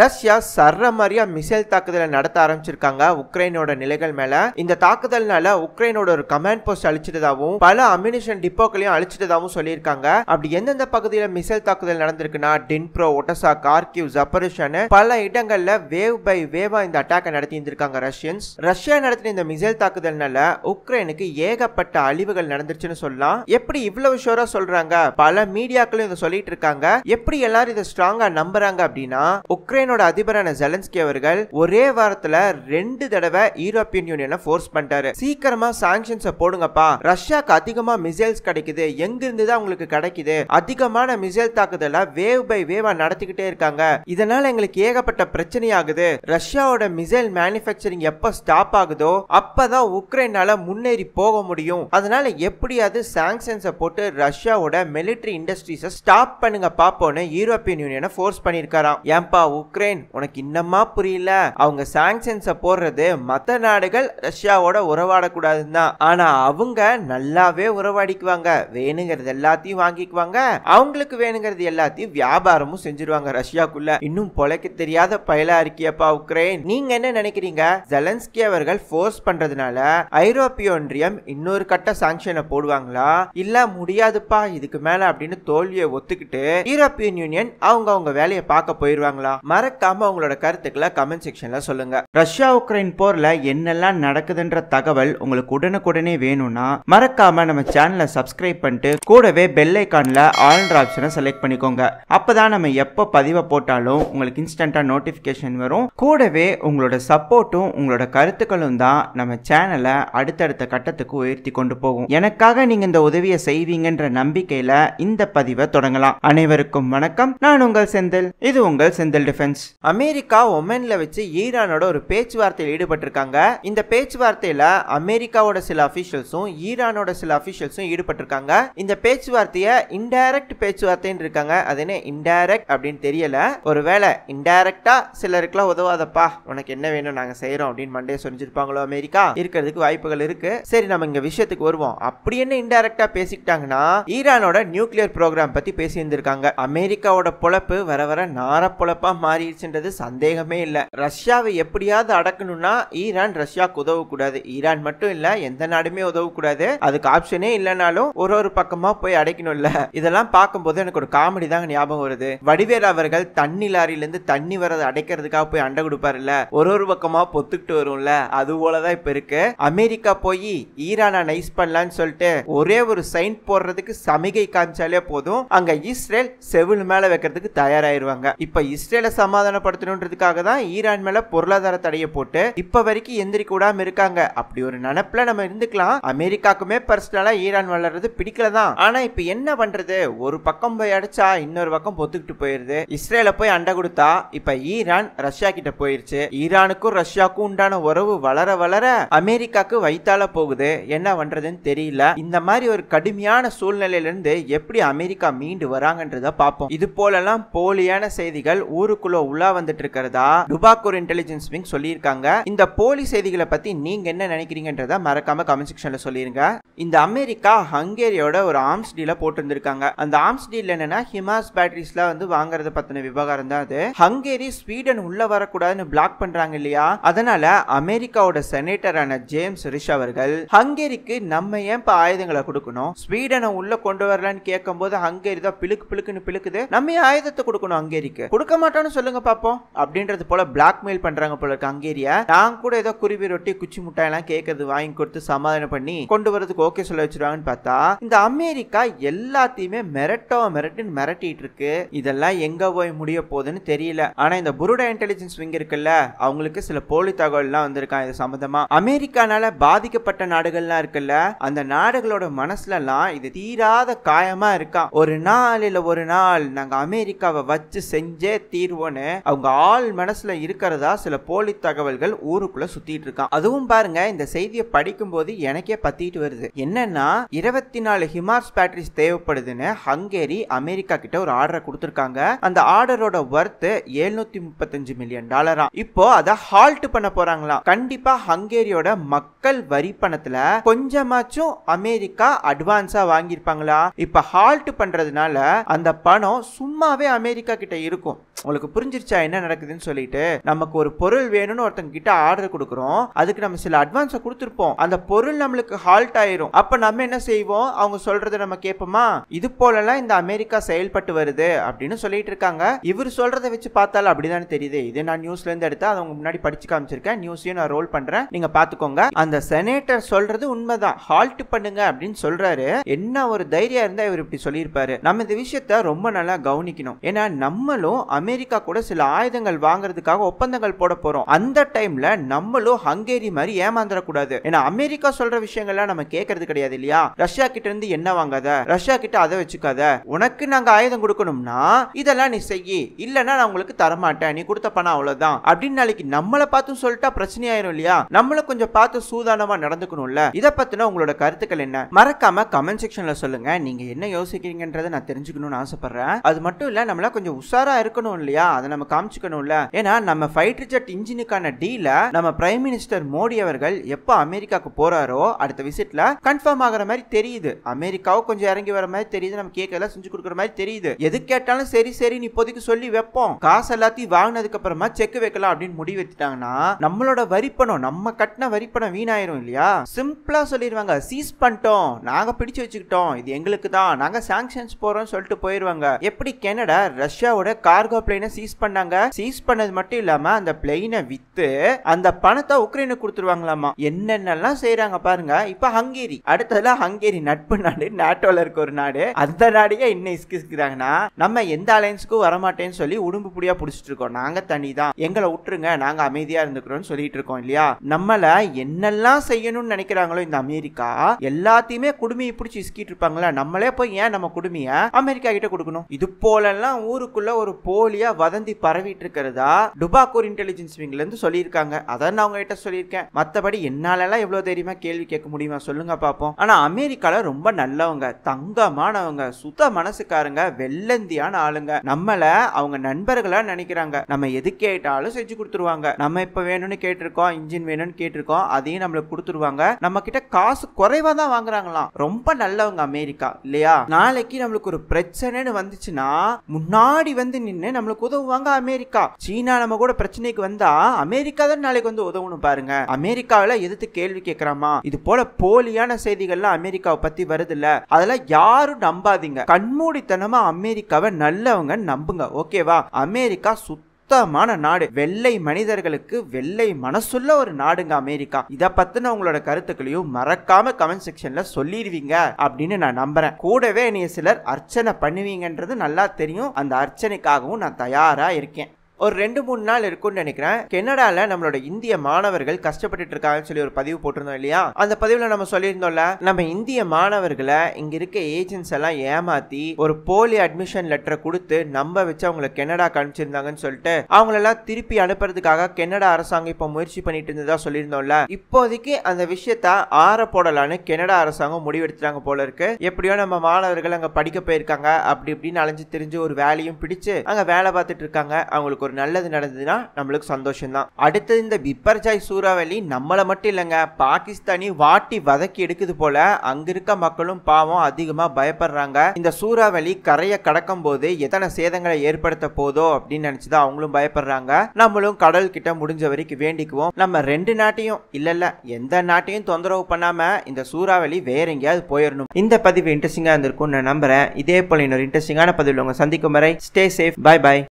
Russia சர்ற மாதிரியா missile தாக்குதலை நடத்த ஆரம்பிச்சிருக்காங்க உக்ரைனோட நிலைகள் மேல இந்த தாக்குதல்னால உக்ரைனோட ஒரு கமாண்ட் போஸ்ட் அழிச்சிட்டதாகவும் பல அம்யூனிஷன் டிப்போக்களையும் அழிச்சிட்டதாகவும் சொல்லியிருக்காங்க அப்படி எந்தெந்த பகுதியில மிசைல் தாக்குதல் நடந்திருக்குன்னா டின்ப்ரோ ஒட்டசா கார்கிவ் ஜப்பரிஷன் பல இடங்கள்ல வேவ் பை வேவா இந்த அட்டாக் நடத்தி இருந்திருக்காங்க ரஷ்யன்ஸ் ரஷ்யா நடத்தின இந்த மிசைல் தாக்குதல்னால உக்ரைனுக்கு ஏகப்பட்ட அழிவுகள் நடந்துருச்சுன்னு சொல்லலாம் எப்படி இவ்வளவு ஷோரா சொல்றாங்க பல மீடியாக்களும் இதை சொல்லிட்டு இருக்காங்க எப்படி எல்லாரும் இதை ஸ்ட்ராங்கா நம்புறாங்க அப்படின்னா உக்ரைன் உக்ரைனோட அதிபரான ஜெலன்ஸ்கி அவர்கள் ஒரே வாரத்துல ரெண்டு தடவை யூரோப்பியன் யூனியனை ஃபோர்ஸ் பண்ணிட்டாரு சீக்கிரமா சாங்ஷன்ஸ் போடுங்கப்பா ரஷ்யாக்கு அதிகமா மிசைல்ஸ் கிடைக்குது எங்கிருந்து தான் உங்களுக்கு கிடைக்குது அதிகமான மிசைல் தாக்குதல வேவ் பை வேவா நடத்திக்கிட்டே இருக்காங்க இதனால எங்களுக்கு ஏகப்பட்ட பிரச்சனை ஆகுது ரஷ்யாவோட மிசைல் மேனுஃபேக்சரிங் எப்ப ஸ்டாப் ஆகுதோ அப்பதான் உக்ரைனால முன்னேறி போக முடியும் அதனால எப்படியாவது சாங்ஷன்ஸ் போட்டு ரஷ்யாவோட மிலிட்ரி இண்டஸ்ட்ரீஸ் ஸ்டாப் பண்ணுங்க பாப்போன்னு யூரோப்பியன் யூனியனை ஃபோர்ஸ் பண்ணிருக்காராம் ஏன்பா உக்ரைன் உனக்கு இன்னமா புரியல அவங்க சாங்ஷன்ஸை போடுறது மற்ற நாடுகள் ரஷ்யாவோட உறவாடக்கூடாதுன்னு தான் ஆனா அவங்க நல்லாவே உறவாடிக்குவாங்க வேணுங்கிறது எல்லாத்தையும் வாங்கிக்குவாங்க அவங்களுக்கு வேணுங்கிறது எல்லாத்தையும் வியாபாரமும் செஞ்சிருவாங்க ரஷ்யாக்குள்ள இன்னும் பொழைக்க தெரியாத பயலா இருக்கியப்பா உக்ரைன் நீங்க என்ன நினைக்கிறீங்க ஜெலன்ஸ்கி அவர்கள் ஃபோர்ஸ் பண்றதுனால ஐரோப்பிய ஒன்றியம் இன்னொரு கட்ட சாங்ஷனை போடுவாங்களா இல்ல முடியாதுப்பா இதுக்கு மேல அப்படின்னு தோல்வியை ஒத்துக்கிட்டு யூரோப்பியன் யூனியன் அவங்க அவங்க வேலையை பார்க்க போயிருவாங்களா மறக்காம உங்களோட கருத்துக்களை கமெண்ட் செக்ஷன்ல சொல்லுங்க ரஷ்யா உக்ரைன் போர்ல என்னெல்லாம் நடக்குதுன்ற தகவல் உங்களுக்கு உடனுக்குடனே வேணும்னா மறக்காம நம்ம சேனலை சப்ஸ்கிரைப் பண்ணிட்டு கூடவே பெல் ஐக்கான்ல ஆல்ன்ற ஆப்ஷனை செலக்ட் பண்ணிக்கோங்க அப்பதான் நம்ம எப்போ பதிவை போட்டாலும் உங்களுக்கு இன்ஸ்டன்டா நோட்டிபிகேஷன் வரும் கூடவே உங்களோட சப்போர்ட்டும் உங்களோட கருத்துக்களும் தான் நம்ம சேனலை அடுத்தடுத்த கட்டத்துக்கு உயர்த்தி கொண்டு போகும் எனக்காக நீங்க இந்த உதவியை செய்வீங்கன்ற நம்பிக்கையில இந்த பதிவை தொடங்கலாம் அனைவருக்கும் வணக்கம் நான் உங்கள் செந்தில் இது உங்கள் செந்தில் டிஃபென்ஸ் ஃப்ரெண்ட்ஸ் அமெரிக்கா ஒமன்ல வச்சு ஈரானோட ஒரு பேச்சுவார்த்தையில் ஈடுபட்டிருக்காங்க இந்த பேச்சுவார்த்தையில அமெரிக்காவோட சில அபிஷியல்ஸும் ஈரானோட சில அபிஷியல்ஸும் ஈடுபட்டிருக்காங்க இந்த பேச்சுவார்த்தையை இன்டைரக்ட் பேச்சுவார்த்தைன்னு இருக்காங்க அது என்ன இன்டைரக்ட் அப்படின்னு தெரியல ஒருவேளை இன்டைரக்டா சிலருக்குலாம் உதவாதப்பா உனக்கு என்ன வேணும் நாங்க செய்யறோம் அப்படின்னு மண்டே சொல்லிருப்பாங்களோ அமெரிக்கா இருக்கிறதுக்கு வாய்ப்புகள் இருக்கு சரி நம்ம இங்க விஷயத்துக்கு வருவோம் அப்படி என்ன இன்டைரக்டா பேசிக்கிட்டாங்கன்னா ஈரானோட நியூக்ளியர் ப்ரோக்ராம் பத்தி பேசி இருந்திருக்காங்க அமெரிக்காவோட பொழப்பு வர வர நார பொழப்பா மாறி மாறிடுச்சுன்றது சந்தேகமே இல்லை ரஷ்யாவை எப்படியாவது அடக்கணும்னா ஈரான் ரஷ்யாவுக்கு உதவக்கூடாது ஈரான் மட்டும் இல்ல எந்த நாடுமே உதவக்கூடாது அதுக்கு ஆப்ஷனே இல்லைனாலும் ஒரு ஒரு பக்கமா போய் அடைக்கணும்ல இதெல்லாம் பார்க்கும்போது எனக்கு ஒரு காமெடி தாங்க ஞாபகம் வருது வடிவேல் அவர்கள் தண்ணி லாரியிலிருந்து தண்ணி வரதை அடைக்கிறதுக்காக போய் அண்டை இல்ல ஒரு ஒரு பக்கமா பொத்துக்கிட்டு வரும்ல அது போலதான் இப்ப இருக்கு அமெரிக்கா போய் ஈரானை நைஸ் பண்ணலான்னு சொல்லிட்டு ஒரே ஒரு சைன் போடுறதுக்கு சமிகை காமிச்சாலே போதும் அங்க இஸ்ரேல் செவில் மேல வைக்கிறதுக்கு தயாராயிருவாங்க இப்ப இஸ்ரேல சமாதானப்படுத்தணுன்றதுக்காக தான் ஈரான் மேல பொருளாதார தடையை போட்டு இப்ப வரைக்கும் எந்திரிக்க விடாம இருக்காங்க அப்படி ஒரு நினப்புல நம்ம இருந்துக்கலாம் அமெரிக்காக்குமே பர்சனலா ஈரான் வளர்றது பிடிக்கல தான் ஆனா இப்ப என்ன பண்றது ஒரு பக்கம் போய் அடைச்சா இன்னொரு பக்கம் பொத்துக்கிட்டு போயிருது இஸ்ரேல போய் அண்டை கொடுத்தா இப்ப ஈரான் ரஷ்யா கிட்ட போயிருச்சு ஈரானுக்கும் ரஷ்யாவுக்கும் உண்டான உறவு வளர வளர அமெரிக்காக்கு வைத்தால போகுது என்ன பண்றதுன்னு தெரியல இந்த மாதிரி ஒரு கடுமையான சூழ்நிலையில இருந்து எப்படி அமெரிக்கா மீண்டு வராங்கன்றத பார்ப்போம் இது போலலாம் போலியான செய்திகள் ஊருக்குள்ள இவ்வளோ உலா வந்துட்டு இருக்கிறதா டுபாக்கூர் இன்டெலிஜென்ஸ் விங் சொல்லியிருக்காங்க இந்த போலி செய்திகளை பத்தி நீங்க என்ன நினைக்கிறீங்கன்றத மறக்காம கமெண்ட் செக்ஷன்ல சொல்லிருங்க இந்த அமெரிக்கா ஹங்கேரியோட ஒரு ஆர்ம்ஸ் டீல போட்டிருந்திருக்காங்க அந்த ஆர்ம்ஸ் டீல் என்னன்னா ஹிமாஸ் பேட்டரிஸ்ல வந்து வாங்குறத பத்தின விவகாரம் தான் அது ஹங்கேரி ஸ்வீடன் உள்ள வரக்கூடாதுன்னு பிளாக் பண்றாங்க இல்லையா அதனால அமெரிக்காவோட செனேட்டரான ஜேம்ஸ் ரிஷ் அவர்கள் ஹங்கேரிக்கு நம்ம ஏன் இப்ப ஆயுதங்களை கொடுக்கணும் ஸ்வீடனை உள்ள கொண்டு வரலான்னு கேட்கும் போது ஹங்கேரி தான் பிளுக்கு பிளுக்குன்னு பிளுக்குது நம்ம ஆயுதத்தை கொடுக்கணும் ஹங்கேரிக்கு கொடுக்க மாட்டோம்னு சொல்லுங்க பாப்போம் அப்படின்றது போல பிளாக்மெயில் பண்றாங்க போல இருக்கு அங்கேரியா நான் கூட ஏதோ குருவி ரொட்டி குச்சி முட்டாய் எல்லாம் கேட்கறது வாங்கி கொடுத்து சமாதானம் பண்ணி கொண்டு வரதுக்கு ஓகே சொல்ல வச்சிருவாங்கன்னு பார்த்தா இந்த அமெரிக்கா எல்லாத்தையுமே மிரட்டோ மிரட்டின்னு மிரட்டிட்டு இருக்கு இதெல்லாம் எங்க போய் முடிய போகுதுன்னு தெரியல ஆனா இந்த புருடா இன்டெலிஜென்ஸ் விங் இருக்குல்ல அவங்களுக்கு சில போலி தகவல் எல்லாம் வந்திருக்கான் இது சம்பந்தமா அமெரிக்கானால பாதிக்கப்பட்ட நாடுகள்லாம் இருக்குல்ல அந்த நாடுகளோட மனசுல எல்லாம் இது தீராத காயமா இருக்கான் ஒரு நாள் இல்ல ஒரு நாள் நாங்க அமெரிக்காவை வச்சு செஞ்சே தீர்வோம் இருக்கான்னு அவங்க ஆள் மனசுல இருக்கிறதா சில போலி தகவல்கள் ஊருக்குள்ள சுத்திட்டு இருக்கான் அதுவும் பாருங்க இந்த செய்தியை படிக்கும் போது எனக்கே பத்திட்டு வருது என்னன்னா இருபத்தி நாலு ஹிமார்ஸ் பேட்டரிஸ் தேவைப்படுதுன்னு ஹங்கேரி அமெரிக்கா கிட்ட ஒரு ஆர்டரை கொடுத்துருக்காங்க அந்த ஆர்டரோட ஒர்த்து எழுநூத்தி முப்பத்தஞ்சு மில்லியன் டாலரா இப்போ அதை ஹால்ட் பண்ண போறாங்களா கண்டிப்பா ஹங்கேரியோட மக்கள் வரி பணத்துல கொஞ்சமாச்சும் அமெரிக்கா அட்வான்ஸா வாங்கியிருப்பாங்களா இப்ப ஹால்ட் பண்றதுனால அந்த பணம் சும்மாவே அமெரிக்கா கிட்ட இருக்கும் உங்களுக்கு புரிஞ்சிருச்சா என்ன நடக்குதுன்னு சொல்லிட்டு நமக்கு ஒரு பொருள் வேணும்னு ஒருத்தங்க கிட்ட ஆர்டர் கொடுக்குறோம் அதுக்கு நம்ம சில அட்வான்ஸ் கொடுத்துருப்போம் அந்த பொருள் நம்மளுக்கு ஹால்ட் ஆயிரும் அப்ப நம்ம என்ன செய்வோம் அவங்க சொல்றத நம்ம கேட்போமா இது போலலாம் இந்த அமெரிக்கா செயல்பட்டு வருது அப்படின்னு சொல்லிட்டு இருக்காங்க இவர் சொல்றதை வச்சு பார்த்தாலும் அப்படிதான் தெரியுது இது நான் நியூஸ்ல இருந்து எடுத்து அதை அவங்க முன்னாடி படிச்சு காமிச்சிருக்கேன் நியூஸையும் நான் ரோல் பண்றேன் நீங்க பாத்துக்கோங்க அந்த செனேட்டர் சொல்றது உண்மைதான் ஹால்ட் பண்ணுங்க அப்படின்னு சொல்றாரு என்ன ஒரு தைரியம் இருந்தா இவர் இப்படி சொல்லியிருப்பாரு நம்ம இந்த விஷயத்த ரொம்ப நல்லா கவனிக்கணும் ஏன்னா நம்மளும் அமெரிக்கா கூட கூட சில ஆயுதங்கள் வாங்குறதுக்காக ஒப்பந்தங்கள் போட போறோம் அந்த டைம்ல நம்மளும் ஹங்கேரி மாதிரி ஏமாந்துடக்கூடாது ஏன்னா அமெரிக்கா சொல்ற விஷயங்கள்லாம் நம்ம கேட்கறது கிடையாது இல்லையா ரஷ்யா கிட்ட இருந்து என்ன வாங்காத ரஷ்யா கிட்ட அதை வச்சுக்காத உனக்கு நாங்க ஆயுதம் கொடுக்கணும்னா இதெல்லாம் நீ செய்ய இல்லைன்னா நான் உங்களுக்கு தரமாட்டேன் நீ கொடுத்த பணம் அவ்வளவுதான் அப்படின்னு நாளைக்கு நம்மளை பார்த்து சொல்லிட்டா பிரச்சனையாயிரும் இல்லையா நம்மள கொஞ்சம் பார்த்து சூதானமா நடந்துக்கணும்ல இதை பத்தின உங்களோட கருத்துக்கள் என்ன மறக்காம கமெண்ட் செக்ஷன்ல சொல்லுங்க நீங்க என்ன யோசிக்கிறீங்கன்றதை நான் தெரிஞ்சுக்கணும்னு ஆசைப்படுறேன் அது மட்டும் இல்ல நம்மள கொஞ்சம் உஷாரா இருக்கணும் இல்லையா அதை நம்ம காமிச்சுக்கணும்ல ஏன்னா நம்ம ஃபைட் ஜெட் இன்ஜினுக்கான டீல நம்ம பிரைம் மினிஸ்டர் மோடி அவர்கள் எப்போ அமெரிக்காவுக்கு போறாரோ அடுத்த விசிட்ல கன்ஃபார்ம் ஆகிற மாதிரி தெரியுது அமெரிக்காவும் கொஞ்சம் இறங்கி வர மாதிரி தெரியுது நம்ம கேட்கலாம் செஞ்சு கொடுக்குற மாதிரி தெரியுது எது கேட்டாலும் சரி சரி இப்போதைக்கு சொல்லி வைப்போம் காசு எல்லாத்தையும் வாங்கினதுக்கு அப்புறமா செக் வைக்கலாம் அப்படின்னு முடிவு எடுத்துட்டாங்கன்னா நம்மளோட வரிப்பணம் நம்ம கட்டின வரிப்பணம் வீணாயிரும் இல்லையா சிம்பிளா சொல்லிடுவாங்க சீஸ் பண்ணிட்டோம் நாங்க பிடிச்சு வச்சுக்கிட்டோம் இது எங்களுக்கு தான் நாங்க சாங்ஷன்ஸ் போறோம் சொல்லிட்டு போயிருவாங்க எப்படி கனடா ரஷ்யாவோட கார்கோ பிளைனை சீஸ் சீஸ் பண்ணாங்க சீஸ் பண்ணது மட்டும் இல்லாம அந்த பிளெயினை வித்து அந்த பணத்தை உக்ரைனுக்கு கொடுத்துருவாங்களாமா என்னென்னலாம் செய்யறாங்க பாருங்க இப்ப ஹங்கேரி அடுத்ததுல ஹங்கேரி நட்பு நாடு நாட்டோல இருக்க ஒரு நாடு அந்த நாடையே இன்னும் இஸ்கிஸ்கிறாங்கன்னா நம்ம எந்த அலையன்ஸுக்கும் வரமாட்டேன்னு சொல்லி உடும்பு புடியா புடிச்சிட்டு இருக்கோம் நாங்க தனி தான் எங்களை விட்டுருங்க நாங்க அமைதியா இருந்துக்கிறோம்னு சொல்லிட்டு இருக்கோம் இல்லையா நம்மள என்னெல்லாம் செய்யணும்னு நினைக்கிறாங்களோ இந்த அமெரிக்கா எல்லாத்தையுமே குடுமையை பிடிச்சி இஸ்கிட்டு இருப்பாங்களா நம்மளே போய் ஏன் நம்ம குடுமையை அமெரிக்கா கிட்ட கொடுக்கணும் இது போலெல்லாம் ஊருக்குள்ள ஒரு போலியா வதந்தி பரவிட்டு இருக்கிறதா டுபாக்கூர் இன்டெலிஜென்ஸ் விங்ல இருந்து சொல்லியிருக்காங்க அதான் அவங்க கிட்ட சொல்லியிருக்கேன் மத்தபடி என்னாலெல்லாம் எவ்வளவு தெரியுமா கேள்வி கேட்க முடியுமா சொல்லுங்க பாப்போம் ஆனா அமெரிக்கால ரொம்ப நல்லவங்க தங்கமானவங்க சுத்த மனசுக்காரங்க வெள்ளந்தியான ஆளுங்க நம்மள அவங்க நண்பர்களா நினைக்கிறாங்க நம்ம எது கேட்டாலும் செஞ்சு கொடுத்துருவாங்க நம்ம இப்ப வேணும்னு கேட்டிருக்கோம் இன்ஜின் வேணும்னு கேட்டிருக்கோம் அதையும் நம்மளுக்கு கொடுத்துருவாங்க நம்ம கிட்ட காசு குறைவா தான் வாங்குறாங்களாம் ரொம்ப நல்லவங்க அமெரிக்கா இல்லையா நாளைக்கு நம்மளுக்கு ஒரு பிரச்சனைன்னு வந்துச்சுன்னா முன்னாடி வந்து நின்று நம்மளுக்கு உதவு உதவுவாங்க அமெரிக்கா சீனா நம்ம கூட பிரச்சனைக்கு வந்தா அமெரிக்கா தான் நாளைக்கு வந்து உதவணும் பாருங்க அமெரிக்காவில எதிர்த்து கேள்வி கேட்கிறாமா இது போல போலியான செய்திகள்லாம் அமெரிக்காவை பத்தி வருது இல்ல அதெல்லாம் யாரும் நம்பாதீங்க கண்மூடித்தனமா அமெரிக்காவை நல்லவங்க நம்புங்க ஓகேவா அமெரிக்கா சுத்த சுத்தமான நாடு வெள்ளை மனிதர்களுக்கு வெள்ளை மனசுள்ள ஒரு நாடுங்க அமெரிக்கா இதை பத்தின உங்களோட கருத்துக்களையும் மறக்காம கமெண்ட் செக்ஷன்ல சொல்லிடுவீங்க அப்படின்னு நான் நம்புறேன் கூடவே நீ சிலர் அர்ச்சனை பண்ணுவீங்கன்றது நல்லா தெரியும் அந்த அர்ச்சனைக்காகவும் நான் தயாரா இருக்கேன் ஒரு ரெண்டு மூணு நாள் இருக்கும்னு நினைக்கிறேன் கனடால நம்மளோட இந்திய மாணவர்கள் கஷ்டப்பட்டு இருக்காங்கன்னு சொல்லி ஒரு பதிவு போட்டிருந்தோம் இல்லையா அந்த பதிவில் நம்ம சொல்லியிருந்தோம்ல நம்ம இந்திய மாணவர்களை இங்க இருக்க ஏஜென்ட்ஸ் எல்லாம் ஏமாத்தி ஒரு போலி அட்மிஷன் லெட்டரை கொடுத்து நம்ப வச்சு அவங்கள கெனடா அனுப்பிச்சிருந்தாங்கன்னு சொல்லிட்டு அவங்களெல்லாம் திருப்பி அனுப்புறதுக்காக கெனடா அரசாங்கம் இப்போ முயற்சி பண்ணிட்டு இருந்ததா சொல்லியிருந்தோம்ல இப்போதைக்கு அந்த விஷயத்த ஆற போடலான்னு கெனடா அரசாங்கம் முடிவெடுத்துட்டாங்க போல இருக்கு எப்படியோ நம்ம மாணவர்கள் அங்க படிக்க போயிருக்காங்க அப்படி இப்படின்னு அலைஞ்சு தெரிஞ்சு ஒரு வேலையும் பிடிச்சு அங்க வேலை பார்த்துட்டு இருக்காங்க அவங்களுக்கு ஒரு ஒரு நல்லது நடந்ததுன்னா நம்மளுக்கு சந்தோஷம்தான் அடுத்தது இந்த பிப்பர்ஜாய் சூறாவளி நம்மளை மட்டும் இல்லைங்க பாகிஸ்தானி வாட்டி வதக்கி எடுக்குது போல அங்க இருக்க மக்களும் பாவம் அதிகமா பயப்படுறாங்க இந்த சூறாவளி கரையை கடக்கும் போது எத்தனை சேதங்களை ஏற்படுத்த போதோ அப்படின்னு நினைச்சுதான் அவங்களும் பயப்படுறாங்க நம்மளும் கடல் கிட்ட முடிஞ்ச வரைக்கும் வேண்டிக்குவோம் நம்ம ரெண்டு நாட்டையும் இல்ல இல்ல எந்த நாட்டையும் தொந்தரவு பண்ணாம இந்த சூறாவளி வேற எங்கேயாவது போயிடணும் இந்த பதிவு இன்ட்ரெஸ்டிங்கா இருந்திருக்கும் நான் நம்புறேன் இதே போல இன்னொரு இன்ட்ரெஸ்டிங்கான பதிவில் உங்க சந்திக்கும் வரை ஸ்டே சேஃப் பாய் பாய்